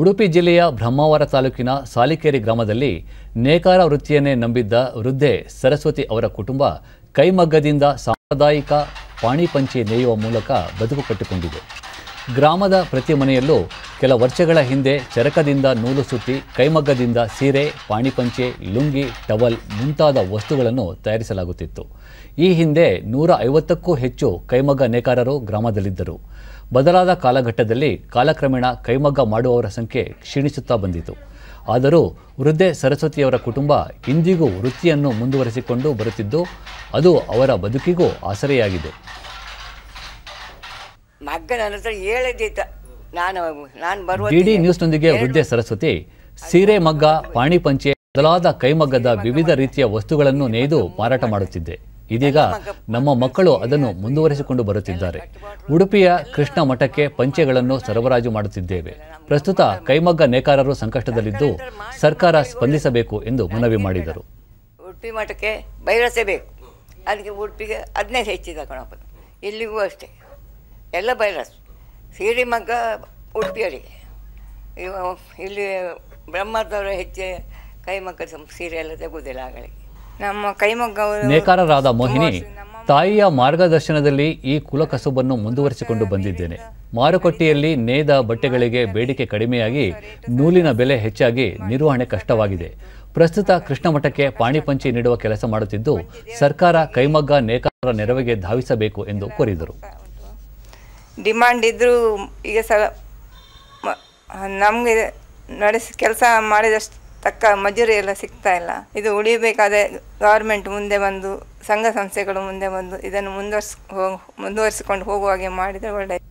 ಉಡುಪಿ ಜಿಲ್ಲೆಯ ಬ್ರಹ್ಮಾವರ ತಾಲೂಕಿನ ಸಾಲಿಕೇರಿ ಗ್ರಾಮದಲ್ಲಿ ನೇಕಾರ ವೃತ್ತಿಯನ್ನೇ ನಂಬಿದ್ದ ವೃದ್ಧೆ ಸರಸ್ವತಿ ಅವರ ಕುಟುಂಬ ಕೈಮಗ್ಗದಿಂದ ಸಾಂಪ್ರದಾಯಿಕ ಪಾಣಿಪಂಚೆ ನೇಯುವ ಮೂಲಕ ಬದುಕು ಕಟ್ಟಿಕೊಂಡಿದೆ ಗ್ರಾಮದ ಪ್ರತಿ ಮನೆಯಲ್ಲೂ ಕೆಲ ವರ್ಷಗಳ ಹಿಂದೆ ಚರಕದಿಂದ ನೂಲು ಸುತ್ತಿ ಕೈಮಗ್ಗದಿಂದ ಸೀರೆ ಪಾಣಿಪಂಚೆ ಲುಂಗಿ ಟವಲ್ ಮುಂತಾದ ವಸ್ತುಗಳನ್ನು ತಯಾರಿಸಲಾಗುತ್ತಿತ್ತು ಈ ಹಿಂದೆ ನೂರ ಐವತ್ತಕ್ಕೂ ಹೆಚ್ಚು ಕೈಮಗ್ಗ ನೇಕಾರರು ಗ್ರಾಮದಲ್ಲಿದ್ದರು ಬದಲಾದ ಕಾಲಘಟ್ಟದಲ್ಲಿ ಕಾಲಕ್ರಮೇಣ ಕೈಮಗ್ಗ ಮಾಡುವವರ ಸಂಖ್ಯೆ ಕ್ಷೀಣಿಸುತ್ತಾ ಬಂದಿತು ಆದರೂ ವೃದ್ಧೆ ಸರಸ್ವತಿಯವರ ಕುಟುಂಬ ಇಂದಿಗೂ ವೃತ್ತಿಯನ್ನು ಮುಂದುವರೆಸಿಕೊಂಡು ಬರುತ್ತಿದ್ದು ಅದು ಅವರ ಬದುಕಿಗೂ ಆಸರೆಯಾಗಿದೆ ನಾನು ನಾನು ಬರುವ ಡಿಡಿ ನ್ಯೂಸ್ನೊಂದಿಗೆ ವೃದ್ಧೆ ಸರಸ್ವತಿ ಸೀರೆ ಮಗ್ಗ ಪಂಚೆ ಮೊದಲಾದ ಕೈಮಗ್ಗದ ವಿವಿಧ ರೀತಿಯ ವಸ್ತುಗಳನ್ನು ನೇಯ್ದು ಮಾರಾಟ ಮಾಡುತ್ತಿದ್ದೆ ಇದೀಗ ನಮ್ಮ ಮಕ್ಕಳು ಅದನ್ನು ಮುಂದುವರಿಸಿಕೊಂಡು ಬರುತ್ತಿದ್ದಾರೆ ಉಡುಪಿಯ ಕೃಷ್ಣ ಮಠಕ್ಕೆ ಪಂಚೆಗಳನ್ನು ಸರಬರಾಜು ಮಾಡುತ್ತಿದ್ದೇವೆ ಪ್ರಸ್ತುತ ಕೈಮಗ್ಗ ನೇಕಾರರು ಸಂಕಷ್ಟದಲ್ಲಿದ್ದು ಸರ್ಕಾರ ಸ್ಪಂದಿಸಬೇಕು ಎಂದು ಮನವಿ ಮಾಡಿದರು ಉಡುಪಿ ಮಠಕ್ಕೆ ಬೈರಸಬೇಕು ಅದಕ್ಕೆ ಉಡುಪಿಗೆ ಅದನ್ನೇ ಹೆಚ್ಚಿದ ಕಣಪ್ಪ ಇಲ್ಲಿಗೂ ಅಷ್ಟೇ ಎಲ್ಲ ಬೈರಸ್ ಸಿರಿಮಗ್ಗ ಉಡುಪಿಯಲ್ಲಿ ಇಲ್ಲಿ ಬ್ರಹ್ಮದವರು ಹೆಚ್ಚೆ ಕೈಮಗ್ಗ ಸೀರೆ ಎಲ್ಲ ತೆಗುದಿಲ್ಲ ಆಗಲಿ ನಮ್ಮ ಕೈಮಗ್ಗ ನೇಕಾರರಾದ ಮೋಹಿನಿ ತಾಯಿಯ ಮಾರ್ಗದರ್ಶನದಲ್ಲಿ ಈ ಕುಲಕಸುಬನ್ನು ಮುಂದುವರಿಸಿಕೊಂಡು ಬಂದಿದ್ದೇನೆ ಮಾರುಕಟ್ಟೆಯಲ್ಲಿ ನೇದ ಬಟ್ಟೆಗಳಿಗೆ ಬೇಡಿಕೆ ಕಡಿಮೆಯಾಗಿ ನೂಲಿನ ಬೆಲೆ ಹೆಚ್ಚಾಗಿ ನಿರ್ವಹಣೆ ಕಷ್ಟವಾಗಿದೆ ಪ್ರಸ್ತುತ ಕೃಷ್ಣಮಠಕ್ಕೆ ಪಾಣಿಪಂಚಿ ನೀಡುವ ಕೆಲಸ ಮಾಡುತ್ತಿದ್ದು ಸರ್ಕಾರ ಕೈಮಗ್ಗ ನೇಕಾರರ ನೆರವಿಗೆ ಧಾವಿಸಬೇಕು ಎಂದು ಕೋರಿದರು ಡಿಮ್ಯಾಂಡ್ ಇದ್ದರೂ ಈಗ ಸ ನಮಗೆ ನಡೆಸಿ ಕೆಲಸ ಮಾಡಿದಷ್ಟು ತಕ್ಕ ಮಜೂರಿ ಎಲ್ಲ ಸಿಗ್ತಾ ಇಲ್ಲ ಇದು ಉಳಿಬೇಕಾದ ಗೌರ್ಮೆಂಟ್ ಮುಂದೆ ಬಂದು ಸಂಘ ಸಂಸ್ಥೆಗಳು ಮುಂದೆ ಬಂದು ಇದನ್ನು ಮುಂದುವರ್ಸ್ ಮುಂದುವರಿಸಿಕೊಂಡು ಹೋಗುವಾಗೆ ಮಾಡಿದರೆ ಒಳ್ಳೆಯದು